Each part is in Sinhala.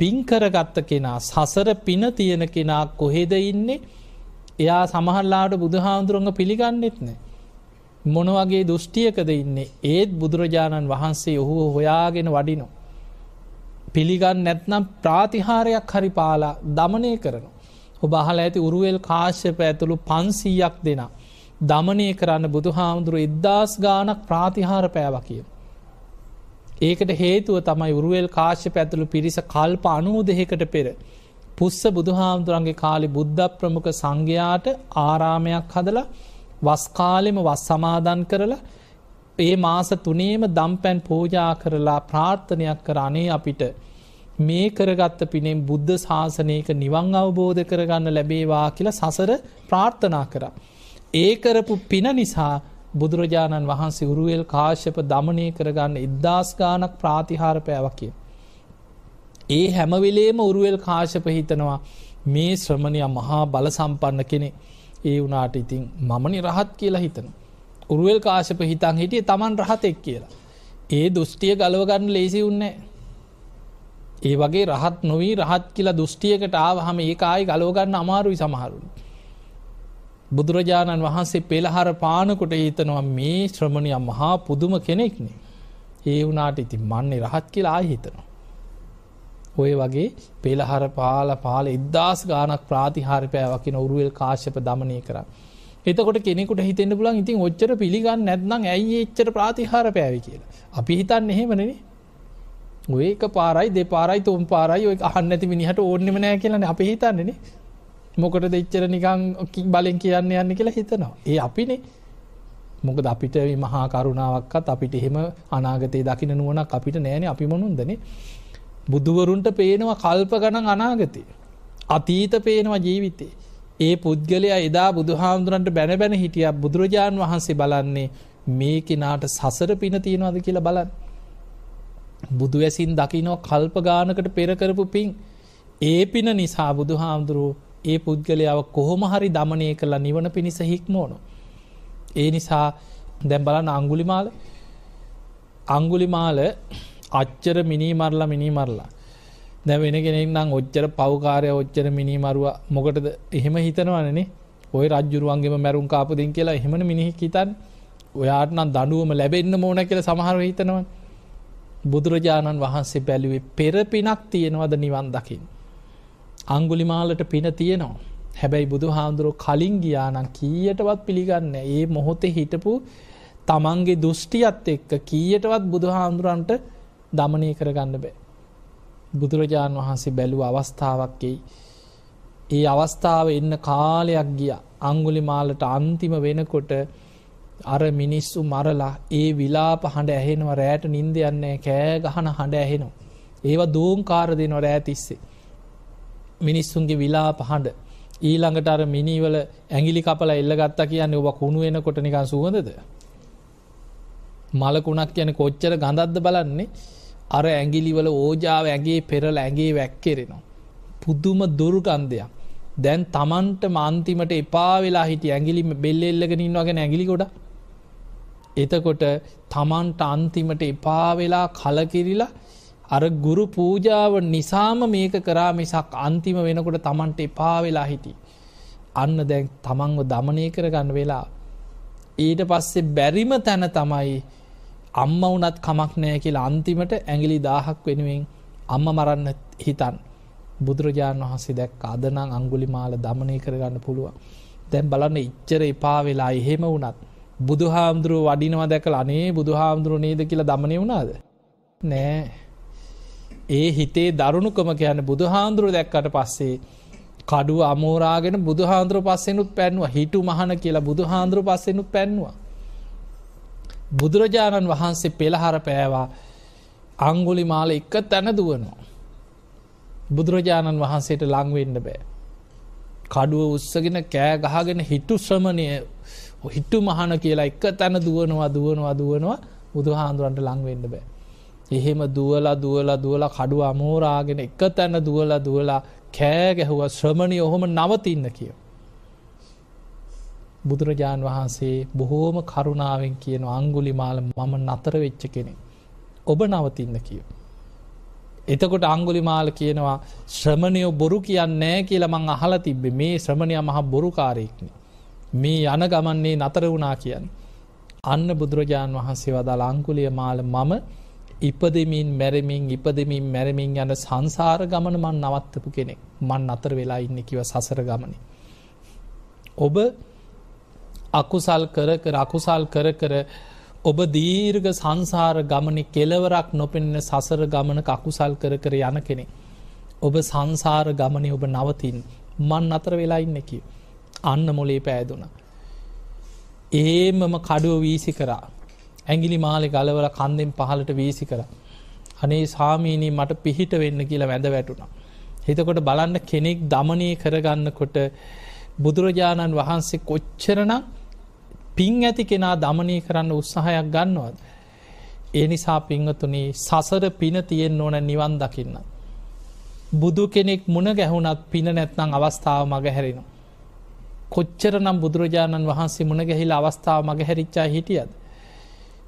පින්කරගත්ත කෙනා සසර පින තියෙන කෙනා කොහෙද ඉන්නේ එයා සමහල්ලාට බුදුහාන්දුරුවන්ග පිළිගන්නෙත් නෑ. මොන වගේ දෘෂ්ටියකද ඉන්නේ ඒත් බුදුරජාණන් වහන්සේ ඔහුව හොයාගෙන වඩිනු. පිළිගන්න නැත්නම් ප්‍රාතිහාරයක් හරි පාලා දමනය කරනු. ඔබහල ඇති උරුවල් කාශ්‍යප ඇතුළු පන්සීයක් දෙනා. දමනය කරන්න බුදුහාමුදුරු එද්දාස් ගානක් ප්‍රාතිහාර පෑව කියම. ඒකට හේතුව තමයි උරුවල් කාශ්‍ය පැතුළු පිරිස කල්ප අනූදහකට පෙර. පුස්ස බුදුහාමුදුරන්ගේ කාලි බුද්ධ ප්‍රමුඛ සංඝයාට ආරාමයක් හදලා වස්කාලෙම වස් සමාදන් කරලා ඒ මාස තුනේම දම්පැන් පෝජා කරලා ප්‍රාර්ථනයක් කර අනේ අපිට මේ කරගත්ත පිනෙන් බුද්ධ ශාසනයක නිවන් අවබෝධ කරගන්න ලැබේවා කියලා සසර ප්‍රාර්ථනා කරා. ඒ කරපු පින නිසා බුදුරජාණන් වහන්සේ උරුවෙල් කාශ්‍යප දමනය කරගන්න ඉද්දාස්ගානක් ප්‍රාතිහාර පෑවකිය. ඒ හැමවිලේම උරුවෙල් කාශප හිතනවා මේ ශ්‍රමණය මහා බල සම්පන්න කෙනෙ ඒ වනාට ඉතිං මමනි රහත් කියලා හිතන. උරුවල් කාශප හිතන් හිටිය තමන් රහතෙක් කියලා. ඒ දෘෂ්ටිය ගලවගන්න ලේසි උන්නේ. ඒ වගේ රහත් නොවී රහත් කියලා දෘෂ්ටියකට ආවහම ඒ ආයි ගලෝගන්න අමාරුයි සමහරුන්. බුදුරජාණන් වහන්සේ පෙළහර පානකොට හිතනවා මේ ශ්‍රමණය මහා පුදුම කෙනෙක්නේ. ඒ වුනාට ඉති මන්නේ රහත් කියලා හිතනවා. ඔය වගේ පෙළහර පාල පාල ඉදදාස් ගානක් ප්‍රාතිහාරිපය වකින ඔරුවල් කාශ්‍යප දමනය කර. එතකොට කෙනෙකුට හිතෙන්න්න පුලන් ඉතින් ඔච්චර පිළිගන්න නැත්නම් ඇයි එච්චර ප්‍රාතිහාර පෑවි කියලා. අපි හිතන්න එහෙමනනේ ඒක පාරයි දෙපාරයි තුම් පාරයි ඔය අහන්නඇති මිනිහට ඕන්නෙම නෑ කියලන අප හිතන්නේනේ මොකට දෙච්චර නිකං බලෙන් කියන්න යන්න කියලා හිතනවා. ඒ අපිනේ මොකද අපිට මහා කරුණාවක්කත් අපිට එහෙම අනාගතයේ දකින නුවනක් අපිට නෑන අපි මොනුන්දන බුදුවරුන්ට පේනවා කල්ප ගණන් අනාගතය. අතීත පේනවා ජීවිතේ. ඒ පුද්ගලයා එදා බුදුහාමුදුරන්ට බැනබැන හිටිය බුදුරජාණන් වහන්සේ බලන්නේ මේ කෙනාට සසර පින තියෙනවාද කියලා බලන්න. බුදු ඇසින් දකිනෝ කල්ප ගානකට පෙරකරපු පින් ඒ පින නිසා බුදු හාමුදුරුවෝ ඒ පුද්ගලයාව කොහොම හරි දමනය කරලා නිවන පිණිස හික්මෝනු. ඒ නිසා දැම් බලන්න අංගුලිමාල අංගුලිමාල අච්චර මිනිමරලා මිනිමරලා දැ වෙනගෙනෙක් නම් ඔච්චර පවකාරය ඔච්චර මිනිමරුව මොකටද එහෙම හිතනවනනේ ඔය රජුරුවන්ගේම මැරුම් කාපදින් කියලා එහෙමන මිනිහි හිතන් ඔයාට නම් දඩුවම ලැබෙන්න්න මෝන කියල සමහර හිතනව බුදුරජාණන් වහන්සේ බැලුවේ පෙරපිනක් තියෙනවද නිවන් දකිින්. අංගුලිමාලට පින තියෙනවා. හැබැයි බුදු හාමුදුරුව කලින් ගියානම් කීයටවත් පිළිගන්න ඒ මොහොතේ හිටපු තමන්ගේ දෘෂ්ටියත් එක්ක කීයටවත් බුදු හාමුදුරන්ට දමනය කරගන්න බෑ. බුදුරජාණන් වහන්සේ බැලූ අවස්ථාවක්කෙයි. ඒ අවස්ථාව එන්න කාලයක් ගිය අංගුලිමාලට අන්තිම වෙනකොට අර මිනිස්සු මරලා ඒ විලාප හඬ ඇහෙනවා රෑට නින්ද යන්නේ කෑ ගහන හඬ ඇහෙනවා. ඒවා දූංකාර දෙනවා රෑ තිස්සේ. මිනිස්සුන්ගේ විලාප හඬ. ඊළඟට අර මිනිවල ඇඟිලි කපලා එල්ල ගත්තා කියන්නේ ඔබ කුණු වෙනකොට නිකන් සුවඳද? මලකුණක් කියන්නේ කොච්චර ගඳක්ද බලන්නේ. අර ඇඟිලි වල ඕජාව ඇඟේ පෙරලා ඇඟේ වැක්කිරෙනවා. පුදුම දුර්ගන්ධයක්. දැන් Tamanට මාන්තිමට එපා වෙලා හිටිය ඇඟිලි බෙල්ල එල්ලගෙන ඉන්නවා ගැන ඇඟිලි කොට. එතකොට Tamanට අන්තිමට එපා වෙලා කලකිරිලා අර ගුරු පූජාව නිසාම මේක කරා මිසක් අන්තිම වෙනකොට තමන්ට එපා වෙලා හිටි. අන්න දැන් තමන්ව දමනය කරගන්න වෙලා. ඊට පස්සේ බැරිම තැන තමයි අම්ම වනත් කමක් නෑ කියලා අන්තිමට ඇගිලි දාහක් වෙනුවෙන් අම්ම මරන්න හිතන්. බුදුරජාණන් වහන්සේ දැක් අදනං අංගුලි මාල දමනය කරගන්න පුළුවන්. දැන් බලන්න ඉච්චර එපා වෙලා එහෙම වනත්. බුදු හාමුදුරුව වඩිනවා දැකල අනේ බුදු හාමුදුරුව නේද කියලා දමනය වුණාද. නෑ. ඒ හිතේ දරුණුකම කියන්න බුදුහාන්දුරු දැක්කට පස්සේ කඩුව අමෝරාගෙන බුදුහාන්දුරු පස්සෙනුත් පැන්වා හිටු මහන කියලා බුදුහාන්දුරු පස්සෙනුත් පැන්වා. බුදුරජාණන් වහන්සේ පෙළහර පෑවා අංගුලි මාල එක තැන දුවනවා. බුදුරජාණන් වහන්සේට ලංවෙන්න බෑ. කඩුව උත්සගෙන කෑ ගහගෙන හිටු ශ්‍රමණය හිටු මහන කියලා එක තැන දුවනවා දුවනවා දුවනවා බුදුහාන්දුරන්ට ලංවෙන්න බෑ. එහෙම දුවලා දුවලා දුවලා කඩු අමෝරාගෙන එක තැන දුවලා දුවලා කෑ ගැහුව ශ්‍රමණය ඔහොම නවතින්න කියෝ. බුදුරජාණන් වහන්සේ බොහෝම කරුණාවෙන් කියන අංගුලි මාල මම නතර වෙච්ච කෙනෙ. ඔබ නවතින්න කියෝ. එතකොට අංගුලි මාල කියනවා ශ්‍රමණයෝ බොරු කියන්නේ කියලා මං අහල තිබ්බේ මේ ශ්‍රමණය මහා බොරුකාරයෙක්න. මේ යන ගමන්නේ නතර වුණා කියන්න. අන්න බුදුරජාණන් වහන්සේ වදාළ අංකුලිය මාල මම ඉපදෙමින් මැරමින් ඉපදෙමින් මැරමින් යන සංසාර ගමන මන් නවත්තපු කෙනෙක් මන් අතර වෙලා ඉන්න කිව සසර ගමන. ඔබ අකුසල් කර කර අකුසල් කර කර ඔබ දීර්ග සංසාර ගමනි කෙලවරක් නොපෙන්න සසර ගමන අකුසල් කර කර යන කෙනෙ. ඔබ සංසාර ගමනි ඔබ නවතින් මන් අතර වෙලා ඉන්න කිය. අන්න මොලේ පෑදුන. ඒමම කඩුව වීසි කරා ඇගිලි මාලෙ ගලවල කන්දෙන් පහලට වීසි කර. අනේ සාමීනී මට පිහිට වෙන්න කියලා වැඳ වැටුණා. හිතකොට බලන්න කෙනෙක් දමනය කරගන්නකොට බුදුරජාණන් වහන්සේ කොච්චරනම් පින් ඇති කෙනා දමනය කරන්න උත්සාහයක් ගන්නවද. ඒ නිසා පිංහතුනේ සසර පින තියෙන් ඕන නිවන් දකින්න. බුදු කෙනෙක් මුණ ගැහුණත් පින නැත්නම් අවස්ථාව මග හැරෙනවා. කොච්චර නම් බුදුරජාණන් වහන්සේ මුණ ගැහිලා අවස්ථාව මග හැරිච්චා හිටියද.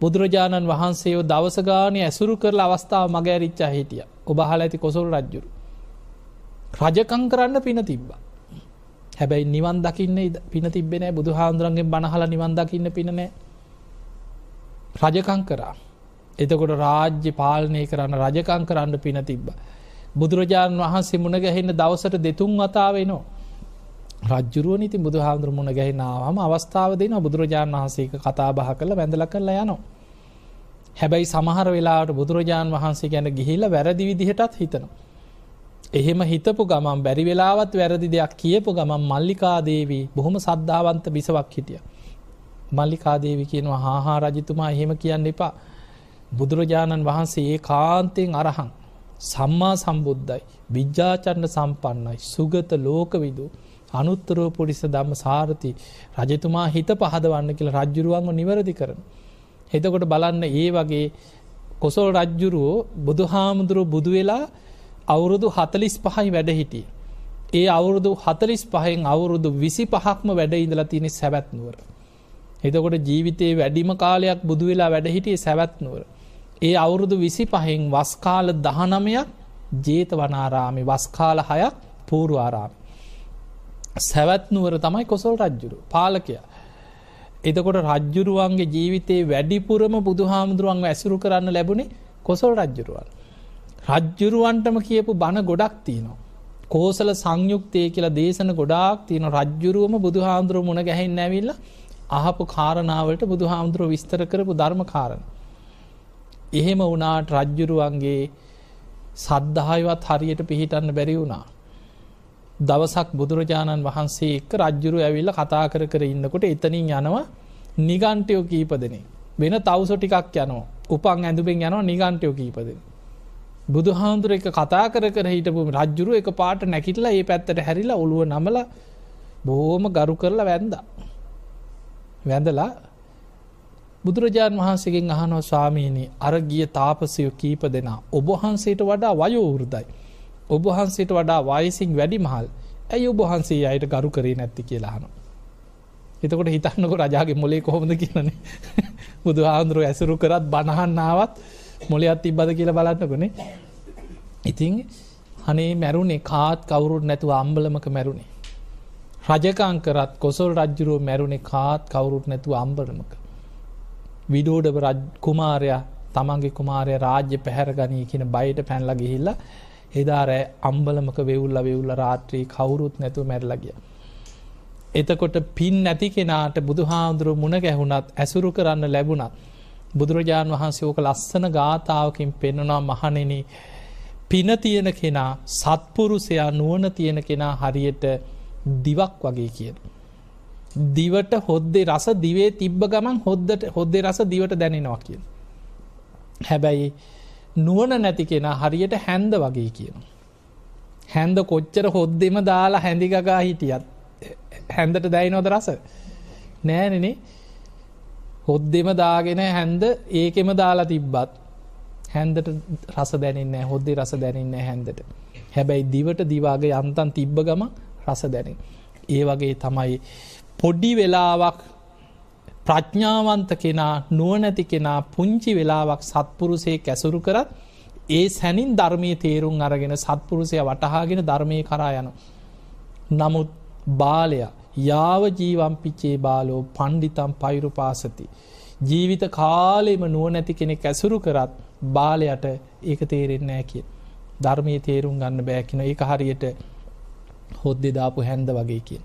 බුදුරජාණන් වහන්සේ දවසගානය ඇසුරු කරල අවස්ථාව මගෑරිච්චා හිටිය ඔබහල ඇති කොසොල් රජ්ජුරු. රජකං කරන්න පින තිබ්බ. හැබැයි නිවන් දකින්න පින තිබෙන බුදු හාන්දුරන්ගේ බනහල නිවන් දකින්න පිනනෑ රජකං කරා. එතකොට රාජ්‍ය පාලනය කරන්න රජකං කරන්න පින තිබ්බ. බුදුරජාණන් වහන්සේ මුණ ගැහෙන්න දවසට දෙතුන් වතාවේ නවා. රජ්ජුරුවනි ඉතින් බුදුහාඳුරු මුණ ගැහිනාවම අවස්ථාව දෙනවා බුදුරජාන් වහන්සේක කතා බහ කරලා වැඳලා කරලා යනවා. හැබැයි සමහර වෙලාවට බුදුරජාන් වහන්සේ ගැන ගිහිල්ලා වැරදි විදිහටත් හිතනවා. එහෙම හිතපු ගමන් බැරි වෙලාවත් වැරදි දෙයක් කියපු ගමන් මල්ලිකාදේවී බොහොම සද්ධාවන්ත බිසවක් හිටිය. මල්ලිකාදේවි කියනවා හාහා රජතුමා එහෙම කියන්න එපා. බුදුරජාණන් වහන්සේ ඒ කාන්තයෙන් අරහන් සම්මා සම්බුද්ධයි විජ්ජාචන්න සම්පන්නයි සුගත ලෝකවිදූ අනුත්තරෝ පොලිස ධම්ම සාරති රජතුමා හිත පහදවන්න කියලා රජ්ජුරුවන්ව නිවැරදි කරන. එතකොට බලන්න ඒ වගේ කොසල් රජ්ජුරුවෝ බුදු හාමුදුරුව බුදු වෙලා අවුරුදු හතලිස් පහයි වැඩ හිටිය. ඒ අවුරුදු හතලිස් පහෙන් අවුරුදු විසි පහක්ම වැඩ ඉඳලා තියෙනෙ සැවැත්නුවර. එතකොට ජීවිතයේ වැඩිම කාලයක් බුදු වෙලා වැඩ හිටියේ සැවැත්නුවර. ඒ අවුරුදු විසි පහෙන් වස්කාල දහනමයක් ජේතවනාරාමි වස්කාල හයක් පූරුවාරාමි. සැවැත්නුවර තමයි කොසල් රජ්ජුරු පාලකයා. එතකොට රජ්ජුරුවන්ගේ ජීවිතයේ වැඩිපුරම බුදු හාමුදුරුවන්ව ඇසුරු කරන්න ලැබුණේ කොසල් රජ්ජුරුවන්. රජ්ජුරුවන්ටම කියපු බණ ගොඩක් තියනවා. කෝසල සංයුක්තය කියලා දේශන ගොඩාක් තියන රජ්ජුරුවම බුදු හාමුදුරුව මුණ ගැහෙන් නැවිල්ල අහපු කාරණාවට බුදු හාමුදුරුව විස්තර කරපු ධර්ම කාරණ. එහෙම වනාට රජ්ජුරුවන්ගේ සද්ධායවත් හරියට පිහිටන්න බැරි වුණා. දවසක් බුදුරජාණන් වහන්සේ එක්ක රජ්ජුරු ඇවිල්ල කතා කර කර ඉන්නකොට එතනින් යනවා නිගන්ටයෝ කීපදනෙ. වෙන තවසො ටිකක් යනවා උපන් ඇඳුපෙන් යනවා නිගන්ටයෝ කීපදෙන. බුදුහාන්දුර එක කතා කර කර හිටපුම රජ්ජුරු එක පාට නැකිටලා ඒ පැත්තට හැරිලා ඔළුව නමල බෝම ගරු කරලා වැන්ද. වැඳලා බුදුරජාණන් වහන්සේගෙන් අහනෝ ස්වාමීණී අර ගිය තාපසයෝ කීප දෙනා ඔබහන්සේට වඩා වයෝවෘදයි. ඔබහන්සේට වඩා වයසින් වැඩි මහල් ඇයි ඔබහන්සේ අයට ගරු කරේ නැත්ති කියලාහනු. එතකොට හිතන්නක රජාගේ මොලේ කොහොමද කියනනේ බුදු හාන්දුරුව ඇසුරු කරත් බණහන්නාවත් මොලයත් තිබ්බද කියල බලන්නකනේ ඉතිං හනේ මැරුණේ කාත් කවුරුට නැතුව අම්බලමක මැරුණේ. රජකං කරත් කොසල් රජ්ජුරුව මැරුණේ කාත් කවුරුට නැතුව අම්බලමක. විඩෝඩ කුමාරයා තමන්ගේ කුමාරය රාජ්‍ය පැහැරගනී කියන බයට පැන්ල ගිහිල්ලා එදා රෑ අම්බලමක වෙවුල්ල වෙවුල්ල රාත්‍රී කවුරුත් නැතුව මැරලා ගියා. එතකොට පින් නැති කෙනාට බුදුහාඳුරු මුණ ගැහුණත් ඇසුරු කරන්න ලැබුණත් බුදුරජාණන් වහන්සේ ඕක ලස්සන ගාථාවකින් පෙන්වනවා මහණෙනි පින තියෙන කෙනා සත්පුරුෂයා නුවණ තියෙන කෙනා හරියට දිවක් වගේ කියන. දිවට හොද්දේ රස දිවේ තිබ්බ ගමන් හොද්දට හොද්දේ රස දිවට දැනෙනවා කියන. හැබැයි නුවන නැති කෙනා හරියට හැන්ද වගේ කියන. හැන්ද කොච්චර හොද්දෙම දාලා හැඳිගගා හිටියත් හැන්දට දැයිනොද රස නෑනන හොද්දෙම දාගෙන හැන්ද ඒකෙම දාලා තිබ්බත් හැන්දට රස දැනන්න හොද්දේ රස දැනන්න හැන්දට හැබැයි දිවට දිවාගේ අන්තන් තිබ්බ ගම රස දැනෙන් ඒ වගේ තමයි පොඩි වෙලාවක් ප්‍රඥාවන්ත කෙනා නුවනැති කෙනා පුංචි වෙලාවක් සත්පුරුසේ කැසුරු කරත් ඒ සැනින් ධර්මය තේරුම් අරගෙන සත්පුරුසය වටහාගෙන ධර්මය කරා යන. නමුත් බාලයා යාව ජීවම්පිච්චේ බාලෝ පණ්ඩිතම් පෛරුපාසති. ජීවිත කාලෙම නුවනැති කෙනෙක් ඇසුරු කරත් බාලයට ඒක තේරෙන්නෑ කිය. ධර්මය තේරුම් ගන්න බෑකින ඒ හරියට හොද්දෙ දාපු හැන්ද වගේ කියෙන්.